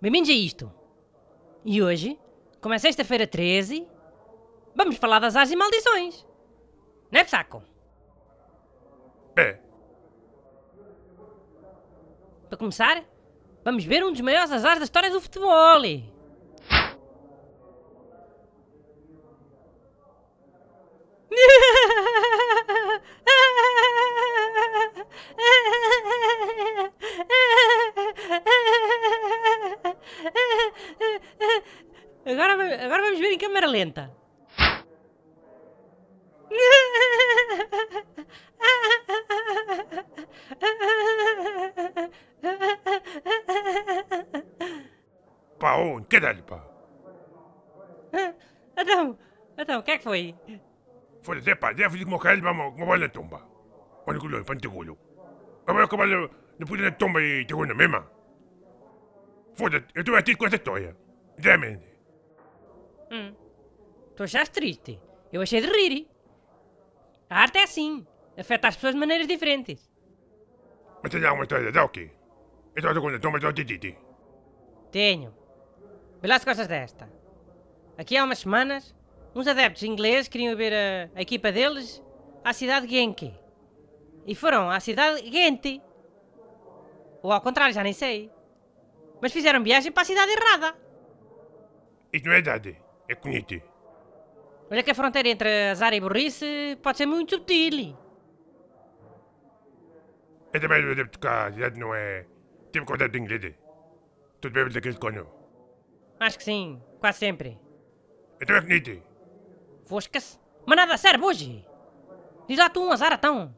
Bem-vindos a isto! E hoje, como é sexta-feira 13, vamos falar das as e maldições! Não é saco? É. Para começar, vamos ver um dos maiores azares da história do futebol! Agora vamos ver em câmera lenta. Pá, onde? Caralho, pá! Então, então, o que é que foi? Foda-se, é pá, deve de como caralho, pá, uma bola na tomba. Olha o olho, põe não te olho. Agora o cavalo não pude na tomba e te olho na mesma. Foda-se, eu estou a ti com essa história. me Hum. Tu achaste triste? Eu achei de rir. A arte é assim. Afeta as pessoas de maneiras diferentes. Mas tem alguma história de Doki? Então tu conta, toma Titi. Tenho. Vê lá se gostas desta. Aqui há umas semanas, uns adeptos ingleses queriam ver a, a equipa deles à cidade de Genki. E foram à cidade de Gente. Ou ao contrário, já nem sei. Mas fizeram viagem para a cidade errada. Isto não é verdade. É bonito. Olha é que a fronteira entre azar e burrice pode ser muito subtil. Eu é também não de tocar, não é. Tive contato de inglês. Tudo bem daquele é conho? Acho que sim, quase sempre. Então é bonito. fosca Mas nada serve hoje. Diz lá tu um azar tão.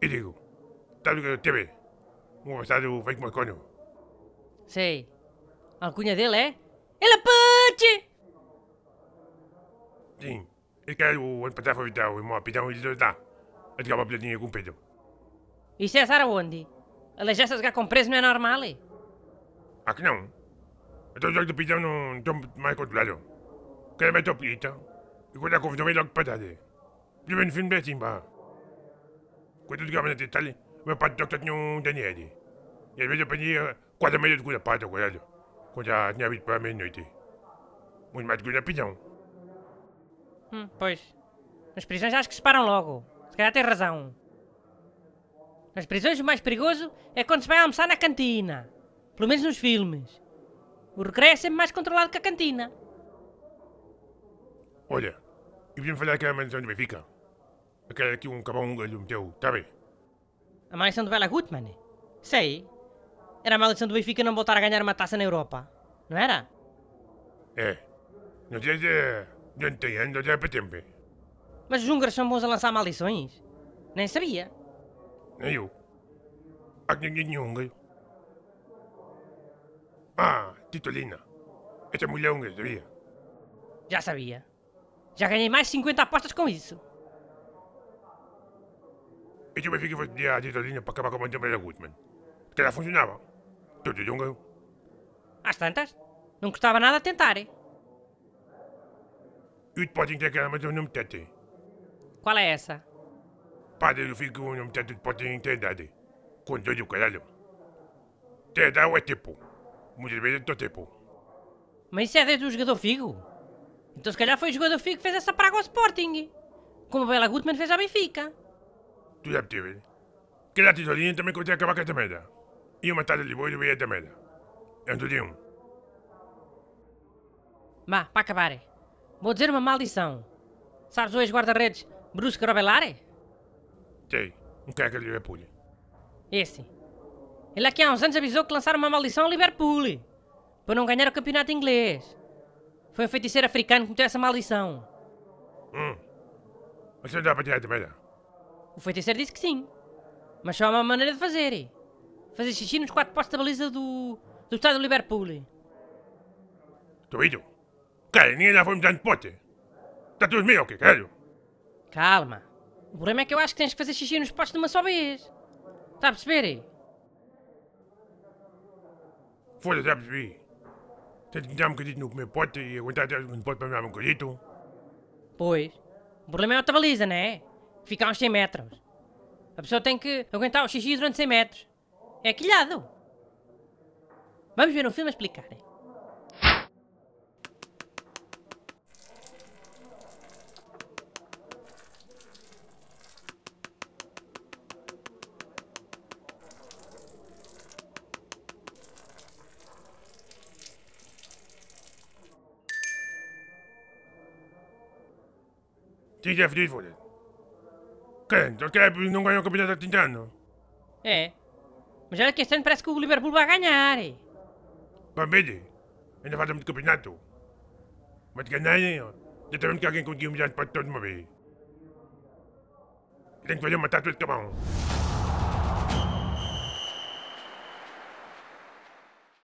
E digo, Tá o que Um passado vem com conho. Sei. A alcunha dele é. é pate! Sim. É o quero empatar foi dar o mopidão e lhe dá. Eu digo uma piadinha com o Pedro. E onde ela já se a jogar com preso não é normal? É? Ah, que não. Então o jogo do pidão não estou mais controlado. Quero é meter o pilita. E quando a confusão vem logo patada. Primeiro filme é assim, pá. Quando eu ligava na detalhe, meu pai do tinha um Daniele. E às vezes eu perdia quase a meia de cura pata, coelho. Quando já tinha visto para meia-noite. Muito mais do que na pidão. Hum, pois. Nas prisões acho que se param logo. Se calhar tem razão. Nas prisões o mais perigoso é quando se vai almoçar na cantina. Pelo menos nos filmes. O recreio é sempre mais controlado que a cantina. Olha, e vim falar que a mansão de Benfica. Aquela que um cabão lhe meteu, tá bem? A maldição do Bela Gutmann? Sei. Era a maldição do Benfica não voltar a ganhar uma taça na Europa, não era? É. Não tinha mas os húngaros são bons a lançar maldições? Nem sabia. Nem eu. Ah, Titolina. Esta mulher é húngara sabia. Já sabia. Já ganhei mais 50 apostas com isso. E tu me fiquei de a Titolina para acabar com a mantamela Gutman. Que ela funcionava. Tudo húngaro. Às tantas. Não custava nada tentar, hein? Cât pode integra mas eu não me tete. Qual é essa? Padre, eu fico o nome tete pode integrar. Com do caralho. Te dá o tempo. Muitas vezes todo é tempo. Mas isso é desde o jogador Figo? Então se calhar foi o jogador Figo que fez essa praga ao Sporting. Como a Bela Gutmann fez à Benfica. Tu já possível. Que lá tesourinha também contei acabar com esta merda. E uma tarde de boi do esta merda. É um tudinho. Má, para acabar. É. Vou dizer uma maldição. Sabes o ex-guarda-redes Bruce Robelare? Sim. O que é que lhe apulha? Esse. Ele aqui há uns anos avisou que lançaram uma maldição ao Liverpool. Para não ganhar o campeonato inglês. Foi um feiticeiro africano que meteu essa maldição. Hum. Mas não dá para tirar de merda. O feiticeiro disse que sim. Mas só há uma maneira de fazer. É. Fazer xixi nos quatro postos da baliza do... do estádio do Liverpool. Doido já foi me dando pote. Tá tudo meio, o que quero? Calma. O problema é que eu acho que tens que fazer xixi nos potes de uma só vez. Está a perceber? Foda-se, já percebi. Tens que me dar um bocadinho no meu pote e aguentar até o segundo pote para me dar um bocadinho. Pois. O problema é outra baliza, não é? Ficar uns 100 metros. A pessoa tem que aguentar o xixi durante 100 metros. É quilhado. Vamos ver um filme a explicar. Sim, Jeff Quem? O Cap não ganhou o campeonato há 30 anos? É. Mas olha que este ano parece que o Liverpool vai ganhar. Bambidi, ainda falta muito campeonato. Mas ganharem, certamente que alguém conseguiu um milhão para todo uma vez. Tem que fazer uma tátua de camão.